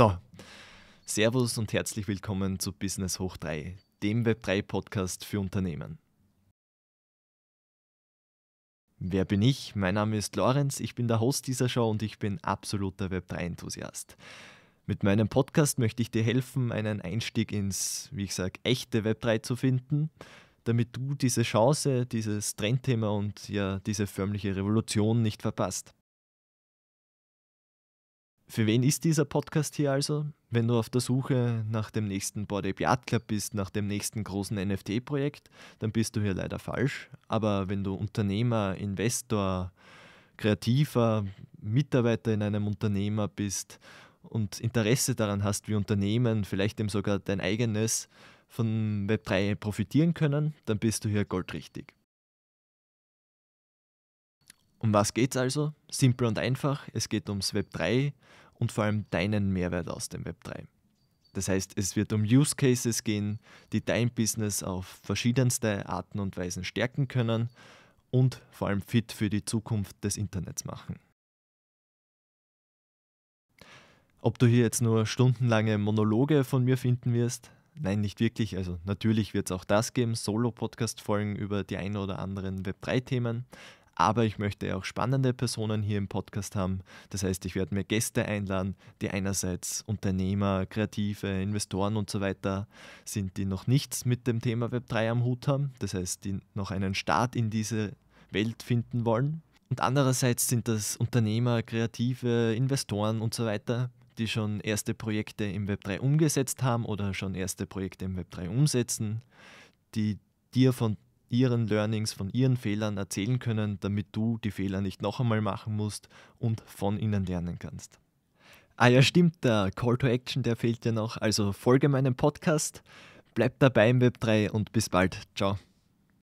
So, Servus und herzlich willkommen zu Business Hoch 3, dem Web3 Podcast für Unternehmen. Wer bin ich? Mein Name ist Lorenz, ich bin der Host dieser Show und ich bin absoluter Web3-Enthusiast. Mit meinem Podcast möchte ich dir helfen, einen Einstieg ins, wie ich sage, echte Web3 zu finden, damit du diese Chance, dieses Trendthema und ja diese förmliche Revolution nicht verpasst. Für wen ist dieser Podcast hier also? Wenn du auf der Suche nach dem nächsten Board Ape Yacht Club bist, nach dem nächsten großen NFT-Projekt, dann bist du hier leider falsch. Aber wenn du Unternehmer, Investor, Kreativer, Mitarbeiter in einem Unternehmer bist und Interesse daran hast, wie Unternehmen, vielleicht eben sogar dein eigenes, von Web3 profitieren können, dann bist du hier goldrichtig. Um was geht es also? Simpel und einfach, es geht ums Web 3 und vor allem deinen Mehrwert aus dem Web 3. Das heißt, es wird um Use Cases gehen, die dein Business auf verschiedenste Arten und Weisen stärken können und vor allem fit für die Zukunft des Internets machen. Ob du hier jetzt nur stundenlange Monologe von mir finden wirst, nein, nicht wirklich. Also natürlich wird es auch das geben, Solo-Podcast-Folgen über die ein oder anderen Web3-Themen aber ich möchte auch spannende Personen hier im Podcast haben. Das heißt, ich werde mir Gäste einladen, die einerseits Unternehmer, Kreative, Investoren und so weiter sind, die noch nichts mit dem Thema Web3 am Hut haben. Das heißt, die noch einen Start in diese Welt finden wollen. Und andererseits sind das Unternehmer, Kreative, Investoren und so weiter, die schon erste Projekte im Web3 umgesetzt haben oder schon erste Projekte im Web3 umsetzen, die dir von ihren Learnings, von ihren Fehlern erzählen können, damit du die Fehler nicht noch einmal machen musst und von ihnen lernen kannst. Ah ja, stimmt, der Call to Action, der fehlt dir noch. Also folge meinem Podcast, bleib dabei im Web3 und bis bald. Ciao.